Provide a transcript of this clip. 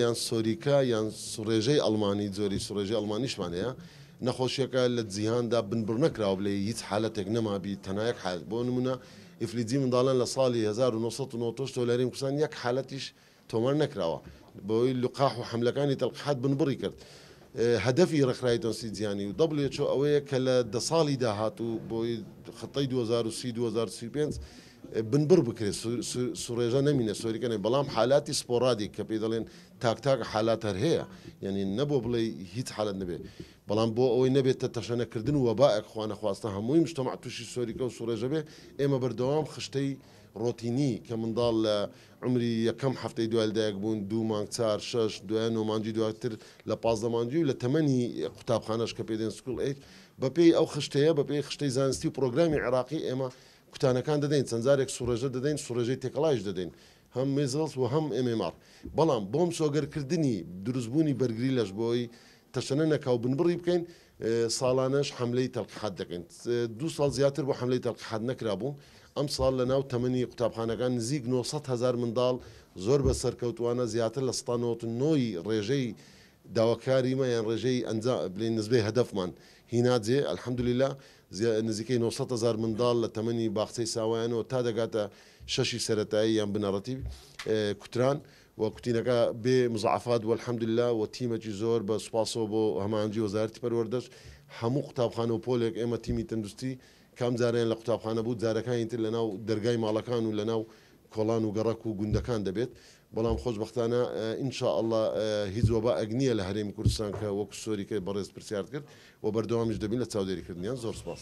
یان سۆریکا یان سوڕێژەی ئەلمانی زۆری سوڕێژی ئەلمانیشمانەیە نەخۆشیەکە لە جیهاندا بنبڕ نەکراوە بڵێ هیچ حالەتێک نەمابی تەنایەک حالت بۆ نمونە ئیفلیجی منداڵان لە ساڵی 1990 لەریم کوسان یەک حالەتیش تۆمار نەکراوە بۆی لوقاح و حملەکانی تەلقحات بنبڕی کرد. هەدەفی ڕخرایتەسی زیانی و دەبلێت چۆ ئەوەیە کە لە دە ساڵی داهات و بۆی خەتەی 2030 بنبر بکرێت سوڕێژە نەمینە سۆریکەێ بەڵام حالاتی سپۆرادی کە پێی دەڵێن تاکتاک حالات هەر هەیە یعنی نەبوو بڵێ هیچ حالت نبێت بەڵام بۆ ئەوەی نەبێتە تەشەنەکردن و وەباەکخواانە خواستە هەمووی شتەما تووشی سۆریکە و سوڕێژە بێ ئێمە بەردەوام خشتەی ڕۆتینی کە منداڵ لە عمری یەکەم هەفتەی دوالدایک بوون دوو مانگ چار شش دوێن و مانجی دواتر لە پازدەمانجی و لە تەمەنی قوتابخانەش کە پێدێن سکول ئیت بەپی ئەو خشتەیە بەپی خشتەی زانستی و پرۆگرامی عراقی ئێمە کوتانەکان دەدەین چەندجارێک سوورەژە دەدەین سوورەژەی تێکەڵایش دەدەین هەم مێزڵس و هەم ئێمێمار بەڵام بۆم سۆگەرکردنی دروستبوونی بەرگری لەشبەوەی تەشەنە او بنبڕی بکەین ساڵانەش آه، حمله تلقحات دەکەین آه، دو ساڵ زیاتر بۆ حملەی تەلقحات نەکرابوو ئەم ساڵ لە ناو تەمەنی قوتابخانەکان نو 900 هزار منداڵ زۆر بە سەرکەوتوانە زیاتر لە 1990 ڕێژەی داواکاریمە یان ڕێژەی ئەنجام نزبەی هەدفمان هیناجێ الحمدلله نو 900 هزار من دال تەمەنی باخچەی ساوایانەوە تا دەگاتە شەشی سەتایی یان يعني بنەڕەتی کوتران. آه، وەکوتینەکە بێ مزعفات وەحمدللا و تیمەکی زۆر بە سوپاسەوە بۆ هەمانجی وەزارتی پەروەردەش هەموو قوتابخانە و پۆلێک ئێمە تیمی تەندروستی کام جاریان لە قوتابخانە بوو جارەکانی تر لەناو دەرگای ماڵەکان و لەناو کۆڵان و گەڕک و گوندەکان دەبێت بەڵام خۆشببختانە ئینشاء الله هیچوە بە ئەگنیە لە هەرێمی کوردستان کە وەکو سۆریکە بەڕێز پرسیار کرد و بەردەوامیش دەبین لە چاودێریکردنیان زۆر سپاس.